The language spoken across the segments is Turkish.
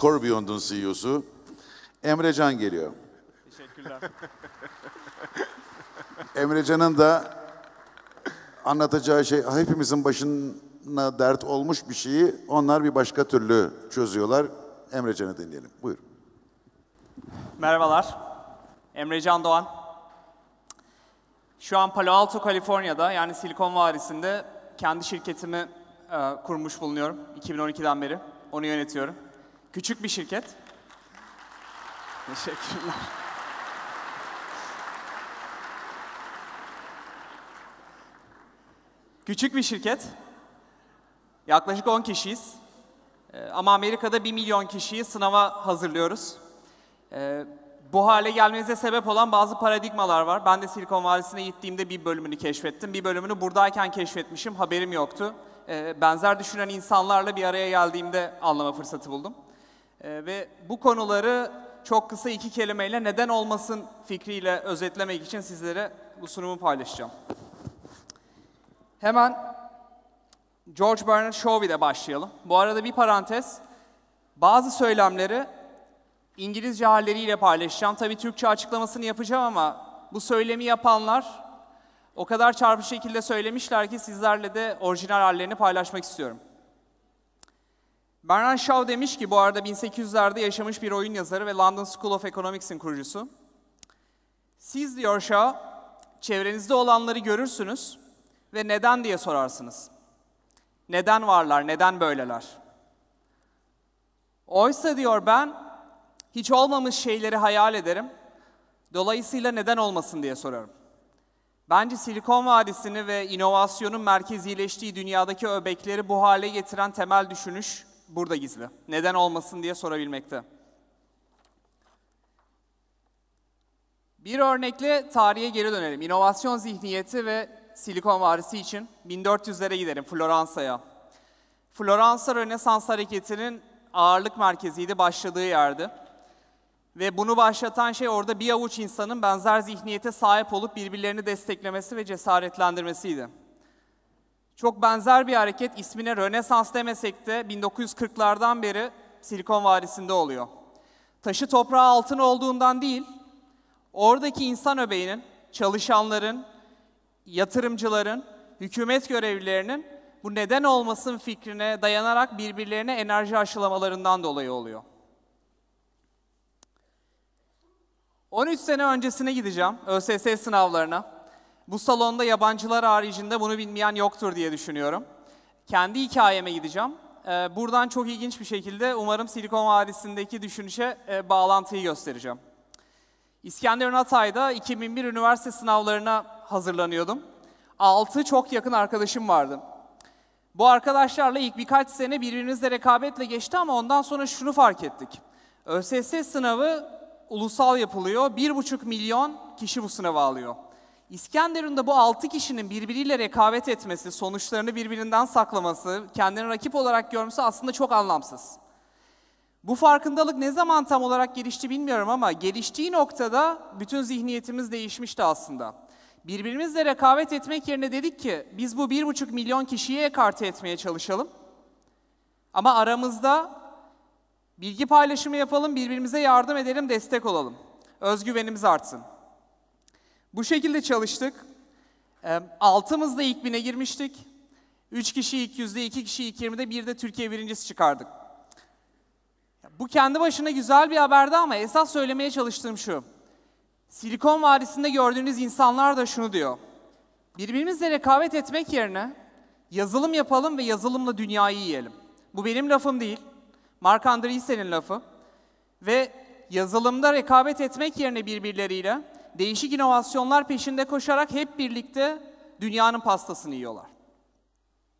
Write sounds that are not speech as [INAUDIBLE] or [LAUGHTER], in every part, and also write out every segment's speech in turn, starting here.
Scorbion'un CEO'su Emrecan geliyor. Teşekkürler. [LAUGHS] Emrecan'ın da anlatacağı şey ah, hepimizin başına dert olmuş bir şeyi onlar bir başka türlü çözüyorlar. Emrecan'ı dinleyelim. Buyur. Merhabalar. Emrecan Doğan. Şu an Palo Alto, Kaliforniya'da yani Silikon Vadisi'nde kendi şirketimi e, kurmuş bulunuyorum. 2012'den beri onu yönetiyorum. Küçük bir şirket. Teşekkürler. Küçük bir şirket. Yaklaşık 10 kişiyiz. Ee, ama Amerika'da 1 milyon kişiyi sınava hazırlıyoruz. Ee, bu hale gelmenize sebep olan bazı paradigmalar var. Ben de Silikon Vadisi'ne gittiğimde bir bölümünü keşfettim. Bir bölümünü buradayken keşfetmişim, haberim yoktu. Ee, benzer düşünen insanlarla bir araya geldiğimde anlama fırsatı buldum. Ee, ve bu konuları çok kısa iki kelimeyle neden olmasın fikriyle özetlemek için sizlere bu sunumu paylaşacağım. Hemen George Bernard Shaw ile başlayalım. Bu arada bir parantez. Bazı söylemleri İngilizce halleriyle paylaşacağım. Tabii Türkçe açıklamasını yapacağım ama bu söylemi yapanlar o kadar çarpıcı şekilde söylemişler ki sizlerle de orijinal hallerini paylaşmak istiyorum. Bernard Shaw demiş ki, bu arada 1800'lerde yaşamış bir oyun yazarı ve London School of Economics'in kurucusu. Siz diyor Shaw, çevrenizde olanları görürsünüz ve neden diye sorarsınız. Neden varlar, neden böyleler? Oysa diyor ben, hiç olmamış şeyleri hayal ederim. Dolayısıyla neden olmasın diye sorarım. Bence Silikon Vadisi'ni ve inovasyonun merkezileştiği dünyadaki öbekleri bu hale getiren temel düşünüş burada gizli. Neden olmasın diye sorabilmekte. Bir örnekle tarihe geri dönelim. İnovasyon zihniyeti ve Silikon Vadisi için 1400'lere gidelim Floransa'ya. Floransa Rönesans hareketinin ağırlık merkeziydi başladığı yerdi Ve bunu başlatan şey orada bir avuç insanın benzer zihniyete sahip olup birbirlerini desteklemesi ve cesaretlendirmesiydi. Çok benzer bir hareket ismine Rönesans demesek de 1940'lardan beri Silikon Vadisi'nde oluyor. Taşı toprağı altın olduğundan değil, oradaki insan öbeğinin, çalışanların, yatırımcıların, hükümet görevlilerinin bu neden olmasın fikrine dayanarak birbirlerine enerji aşılamalarından dolayı oluyor. 13 sene öncesine gideceğim ÖSS sınavlarına. Bu salonda yabancılar haricinde bunu bilmeyen yoktur diye düşünüyorum. Kendi hikayeme gideceğim. Ee, buradan çok ilginç bir şekilde umarım Silikon Vadisi'ndeki düşünüşe e, bağlantıyı göstereceğim. İskenderun Hatay'da 2001 üniversite sınavlarına hazırlanıyordum. Altı çok yakın arkadaşım vardı. Bu arkadaşlarla ilk birkaç sene birbirimizle rekabetle geçti ama ondan sonra şunu fark ettik. ÖSS sınavı ulusal yapılıyor. bir buçuk milyon kişi bu sınavı alıyor. İskenderun'da bu altı kişinin birbiriyle rekabet etmesi, sonuçlarını birbirinden saklaması, kendini rakip olarak görmesi aslında çok anlamsız. Bu farkındalık ne zaman tam olarak gelişti bilmiyorum ama geliştiği noktada bütün zihniyetimiz değişmişti aslında. Birbirimizle rekabet etmek yerine dedik ki biz bu bir buçuk milyon kişiyi ekarte etmeye çalışalım. Ama aramızda bilgi paylaşımı yapalım, birbirimize yardım edelim, destek olalım. Özgüvenimiz artsın. Bu şekilde çalıştık. Altımızda ilk bine girmiştik. Üç kişi ilk yüzde, iki kişi ilk yirmide, bir de Türkiye birincisi çıkardık. Bu kendi başına güzel bir haberdi ama esas söylemeye çalıştığım şu. Silikon Vadisi'nde gördüğünüz insanlar da şunu diyor. Birbirimizle rekabet etmek yerine yazılım yapalım ve yazılımla dünyayı yiyelim. Bu benim lafım değil. Mark Andreessen'in lafı. Ve yazılımda rekabet etmek yerine birbirleriyle değişik inovasyonlar peşinde koşarak hep birlikte dünyanın pastasını yiyorlar.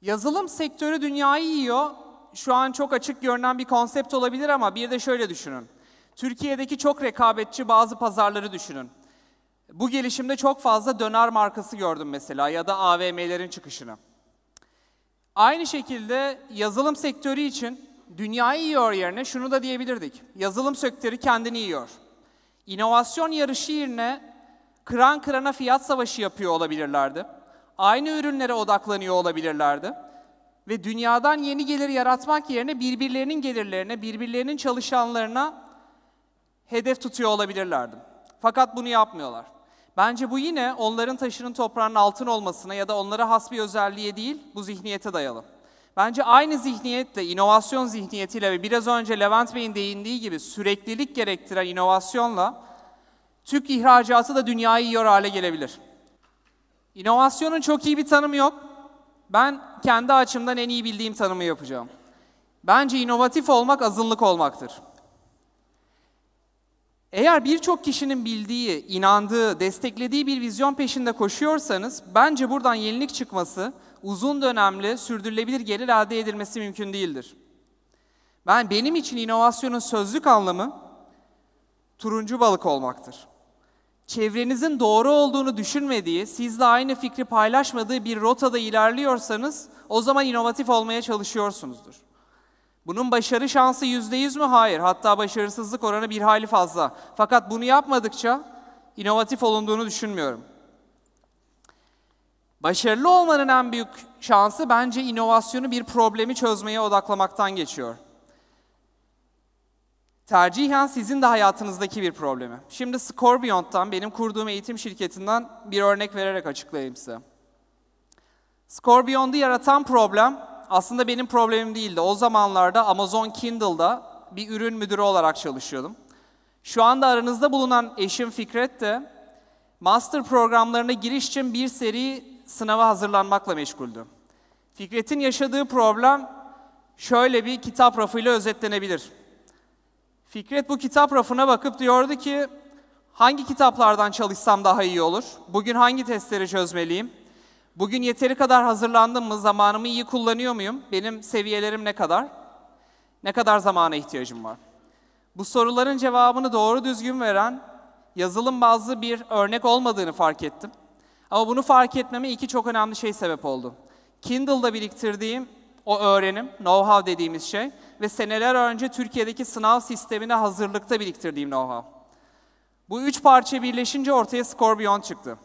Yazılım sektörü dünyayı yiyor. Şu an çok açık görünen bir konsept olabilir ama bir de şöyle düşünün. Türkiye'deki çok rekabetçi bazı pazarları düşünün. Bu gelişimde çok fazla döner markası gördüm mesela ya da AVM'lerin çıkışını. Aynı şekilde yazılım sektörü için dünyayı yiyor yerine şunu da diyebilirdik. Yazılım sektörü kendini yiyor. İnovasyon yarışı yerine kıran kırana fiyat savaşı yapıyor olabilirlerdi. Aynı ürünlere odaklanıyor olabilirlerdi. Ve dünyadan yeni gelir yaratmak yerine birbirlerinin gelirlerine, birbirlerinin çalışanlarına hedef tutuyor olabilirlerdi. Fakat bunu yapmıyorlar. Bence bu yine onların taşının toprağının altın olmasına ya da onlara has bir özelliğe değil, bu zihniyete dayalı. Bence aynı zihniyetle, inovasyon zihniyetiyle ve biraz önce Levent Bey'in değindiği gibi süreklilik gerektiren inovasyonla Türk ihracatı da dünyayı yiyor hale gelebilir. İnovasyonun çok iyi bir tanımı yok. Ben kendi açımdan en iyi bildiğim tanımı yapacağım. Bence inovatif olmak azınlık olmaktır. Eğer birçok kişinin bildiği, inandığı, desteklediği bir vizyon peşinde koşuyorsanız bence buradan yenilik çıkması uzun dönemli sürdürülebilir gelir elde edilmesi mümkün değildir. Ben benim için inovasyonun sözlük anlamı turuncu balık olmaktır. Çevrenizin doğru olduğunu düşünmediği, sizle aynı fikri paylaşmadığı bir rotada ilerliyorsanız o zaman inovatif olmaya çalışıyorsunuzdur. Bunun başarı şansı yüzde yüz mü? Hayır. Hatta başarısızlık oranı bir hayli fazla. Fakat bunu yapmadıkça inovatif olunduğunu düşünmüyorum. Başarılı olmanın en büyük şansı bence inovasyonu bir problemi çözmeye odaklamaktan geçiyor. Tercihen sizin de hayatınızdaki bir problemi. Şimdi Scorbion'dan, benim kurduğum eğitim şirketinden bir örnek vererek açıklayayım size. Scorbion'da yaratan problem aslında benim problemim değildi. O zamanlarda Amazon Kindle'da bir ürün müdürü olarak çalışıyordum. Şu anda aranızda bulunan eşim Fikret de master programlarına giriş için bir seri sınava hazırlanmakla meşguldü. Fikret'in yaşadığı problem şöyle bir kitap rafıyla özetlenebilir. Fikret bu kitap rafına bakıp diyordu ki hangi kitaplardan çalışsam daha iyi olur? Bugün hangi testleri çözmeliyim? Bugün yeteri kadar hazırlandım mı? Zamanımı iyi kullanıyor muyum? Benim seviyelerim ne kadar? Ne kadar zamana ihtiyacım var? Bu soruların cevabını doğru düzgün veren yazılım bazlı bir örnek olmadığını fark ettim. Ama bunu fark etmeme iki çok önemli şey sebep oldu. Kindle'da biriktirdiğim o öğrenim, know-how dediğimiz şey ve seneler önce Türkiye'deki sınav sistemine hazırlıkta biriktirdiğim know-how. Bu üç parça birleşince ortaya Scorpion çıktı.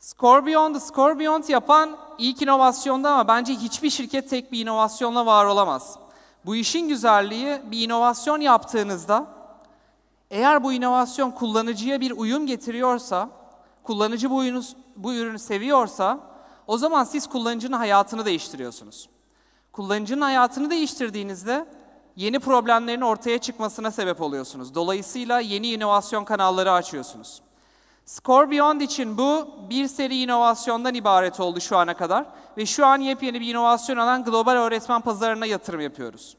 Scorbion'da Scorpion yapan ilk inovasyonda ama bence hiçbir şirket tek bir inovasyonla var olamaz. Bu işin güzelliği bir inovasyon yaptığınızda eğer bu inovasyon kullanıcıya bir uyum getiriyorsa, kullanıcı bu ürünü, bu ürünü seviyorsa o zaman siz kullanıcının hayatını değiştiriyorsunuz. Kullanıcının hayatını değiştirdiğinizde yeni problemlerin ortaya çıkmasına sebep oluyorsunuz. Dolayısıyla yeni inovasyon kanalları açıyorsunuz. Score Beyond için bu bir seri inovasyondan ibaret oldu şu ana kadar ve şu an yepyeni bir inovasyon alan global öğretmen pazarına yatırım yapıyoruz.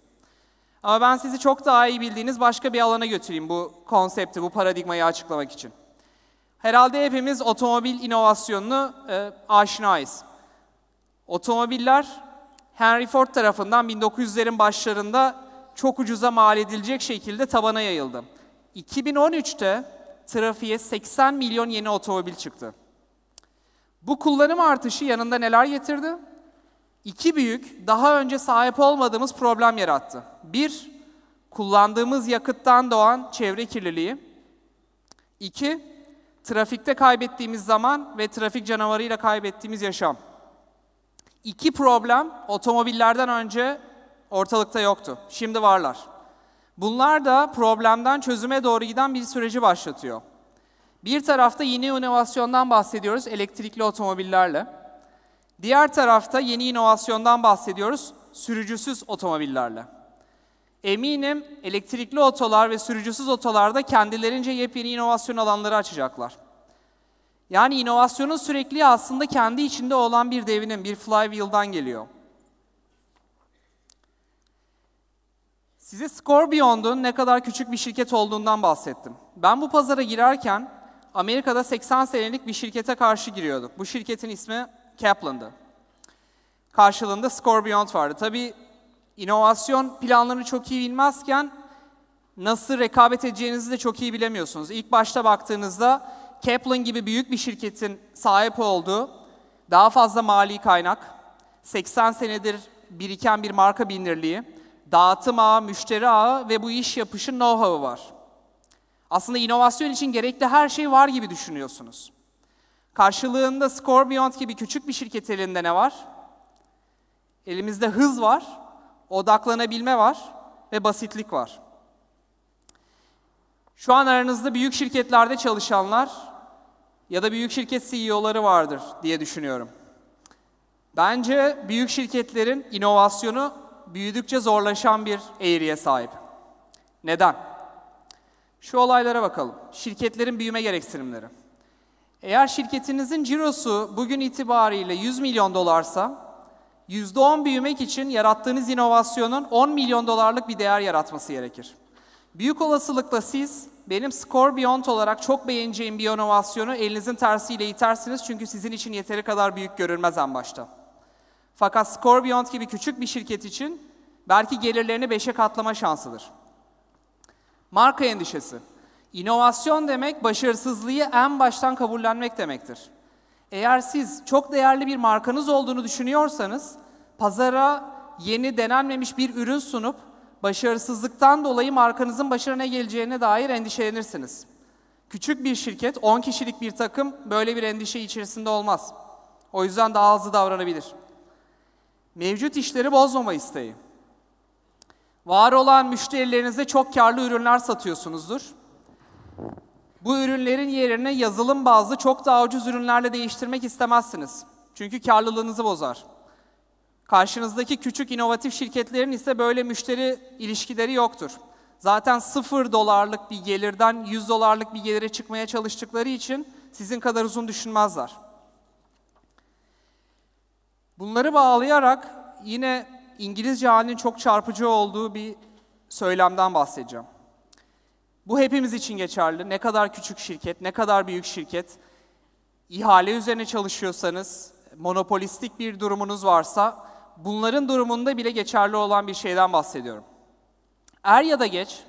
Ama ben sizi çok daha iyi bildiğiniz başka bir alana götüreyim bu konsepti, bu paradigmayı açıklamak için. Herhalde hepimiz otomobil inovasyonunu e, aşinayız. Otomobiller Henry Ford tarafından 1900'lerin başlarında çok ucuza mal edilecek şekilde tabana yayıldı. 2013'te trafiğe 80 milyon yeni otomobil çıktı. Bu kullanım artışı yanında neler getirdi? iki büyük, daha önce sahip olmadığımız problem yarattı. Bir, kullandığımız yakıttan doğan çevre kirliliği. İki, trafikte kaybettiğimiz zaman ve trafik canavarıyla kaybettiğimiz yaşam. İki problem otomobillerden önce ortalıkta yoktu. Şimdi varlar. Bunlar da problemden çözüme doğru giden bir süreci başlatıyor. Bir tarafta yeni inovasyondan bahsediyoruz elektrikli otomobillerle. Diğer tarafta yeni inovasyondan bahsediyoruz sürücüsüz otomobillerle. Eminim elektrikli otolar ve sürücüsüz otolarda kendilerince yepyeni inovasyon alanları açacaklar. Yani inovasyonun sürekli aslında kendi içinde olan bir devinin, bir flywheel'dan geliyor. Size Scorbion'un ne kadar küçük bir şirket olduğundan bahsettim. Ben bu pazara girerken Amerika'da 80 senelik bir şirkete karşı giriyorduk. Bu şirketin ismi Kaplan'dı. Karşılığında Score vardı. Tabi inovasyon planlarını çok iyi bilmezken nasıl rekabet edeceğinizi de çok iyi bilemiyorsunuz. İlk başta baktığınızda Kaplan gibi büyük bir şirketin sahip olduğu daha fazla mali kaynak, 80 senedir biriken bir marka bilinirliği, dağıtım ağı, müşteri ağı ve bu iş yapışı know-how'u var. Aslında inovasyon için gerekli her şey var gibi düşünüyorsunuz. Karşılığında Scorbion gibi küçük bir şirket elinde ne var? Elimizde hız var, odaklanabilme var ve basitlik var. Şu an aranızda büyük şirketlerde çalışanlar ya da büyük şirket CEO'ları vardır diye düşünüyorum. Bence büyük şirketlerin inovasyonu büyüdükçe zorlaşan bir eğriye sahip. Neden? Şu olaylara bakalım. Şirketlerin büyüme gereksinimleri. Eğer şirketinizin cirosu bugün itibariyle 100 milyon dolarsa, %10 büyümek için yarattığınız inovasyonun 10 milyon dolarlık bir değer yaratması gerekir. Büyük olasılıkla siz benim Score Beyond olarak çok beğeneceğim bir inovasyonu elinizin tersiyle itersiniz çünkü sizin için yeteri kadar büyük görülmez en başta. Fakat Score Beyond gibi küçük bir şirket için belki gelirlerini beşe katlama şansıdır. Marka endişesi. İnovasyon demek başarısızlığı en baştan kabullenmek demektir. Eğer siz çok değerli bir markanız olduğunu düşünüyorsanız pazara yeni denenmemiş bir ürün sunup başarısızlıktan dolayı markanızın başarına geleceğine dair endişelenirsiniz. Küçük bir şirket, 10 kişilik bir takım böyle bir endişe içerisinde olmaz. O yüzden daha hızlı davranabilir. Mevcut işleri bozmama isteği. Var olan müşterilerinize çok karlı ürünler satıyorsunuzdur. Bu ürünlerin yerine yazılım bazlı çok daha ucuz ürünlerle değiştirmek istemezsiniz. Çünkü karlılığınızı bozar. Karşınızdaki küçük inovatif şirketlerin ise böyle müşteri ilişkileri yoktur. Zaten sıfır dolarlık bir gelirden 100 dolarlık bir gelire çıkmaya çalıştıkları için sizin kadar uzun düşünmezler. Bunları bağlayarak yine İngilizce halinin çok çarpıcı olduğu bir söylemden bahsedeceğim. Bu hepimiz için geçerli. Ne kadar küçük şirket, ne kadar büyük şirket, ihale üzerine çalışıyorsanız, monopolistik bir durumunuz varsa, bunların durumunda bile geçerli olan bir şeyden bahsediyorum. Er ya da geç,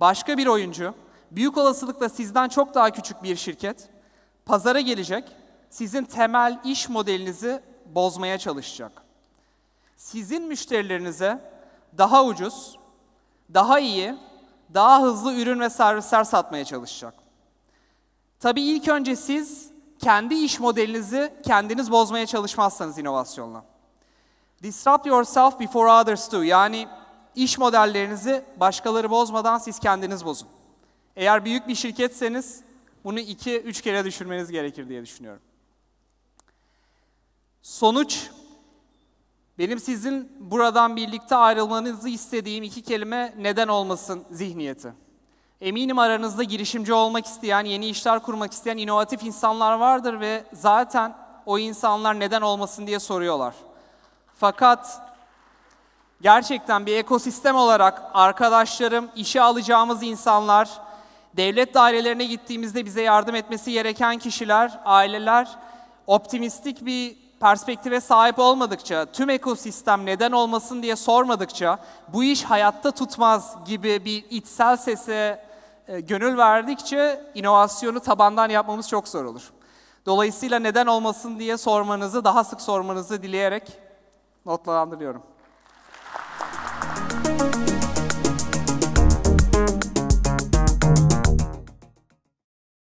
başka bir oyuncu, büyük olasılıkla sizden çok daha küçük bir şirket, pazara gelecek, sizin temel iş modelinizi bozmaya çalışacak. Sizin müşterilerinize daha ucuz, daha iyi daha hızlı ürün ve servisler satmaya çalışacak. Tabii ilk önce siz kendi iş modelinizi kendiniz bozmaya çalışmazsanız inovasyonla. Disrupt yourself before others do. Yani iş modellerinizi başkaları bozmadan siz kendiniz bozun. Eğer büyük bir şirketseniz bunu iki üç kere düşünmeniz gerekir diye düşünüyorum. Sonuç benim sizin buradan birlikte ayrılmanızı istediğim iki kelime neden olmasın zihniyeti. Eminim aranızda girişimci olmak isteyen, yeni işler kurmak isteyen inovatif insanlar vardır ve zaten o insanlar neden olmasın diye soruyorlar. Fakat gerçekten bir ekosistem olarak arkadaşlarım, işe alacağımız insanlar, devlet dairelerine gittiğimizde bize yardım etmesi gereken kişiler, aileler optimistik bir perspektife sahip olmadıkça, tüm ekosistem neden olmasın diye sormadıkça bu iş hayatta tutmaz gibi bir içsel sese e, gönül verdikçe inovasyonu tabandan yapmamız çok zor olur. Dolayısıyla neden olmasın diye sormanızı, daha sık sormanızı dileyerek notlandırıyorum.